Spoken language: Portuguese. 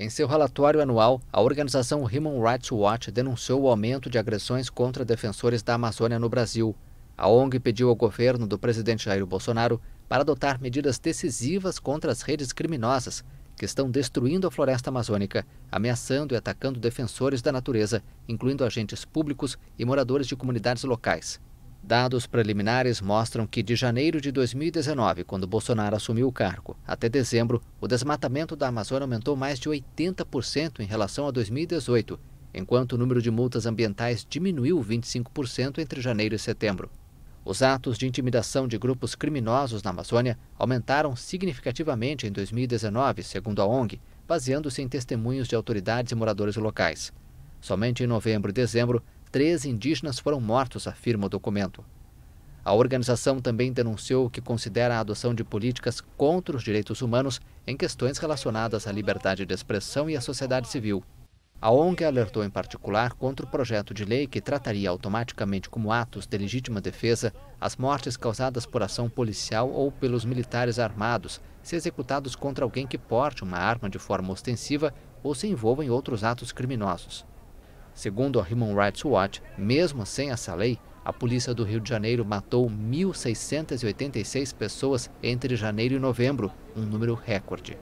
Em seu relatório anual, a organização Human Rights Watch denunciou o aumento de agressões contra defensores da Amazônia no Brasil. A ONG pediu ao governo do presidente Jair Bolsonaro para adotar medidas decisivas contra as redes criminosas que estão destruindo a floresta amazônica, ameaçando e atacando defensores da natureza, incluindo agentes públicos e moradores de comunidades locais. Dados preliminares mostram que de janeiro de 2019, quando Bolsonaro assumiu o cargo, até dezembro, o desmatamento da Amazônia aumentou mais de 80% em relação a 2018, enquanto o número de multas ambientais diminuiu 25% entre janeiro e setembro. Os atos de intimidação de grupos criminosos na Amazônia aumentaram significativamente em 2019, segundo a ONG, baseando-se em testemunhos de autoridades e moradores locais. Somente em novembro e dezembro, 13 indígenas foram mortos, afirma o documento. A organização também denunciou que considera a adoção de políticas contra os direitos humanos em questões relacionadas à liberdade de expressão e à sociedade civil. A ONG alertou em particular contra o projeto de lei que trataria automaticamente como atos de legítima defesa as mortes causadas por ação policial ou pelos militares armados, se executados contra alguém que porte uma arma de forma ostensiva ou se envolva em outros atos criminosos. Segundo a Human Rights Watch, mesmo sem essa lei, a polícia do Rio de Janeiro matou 1.686 pessoas entre janeiro e novembro, um número recorde.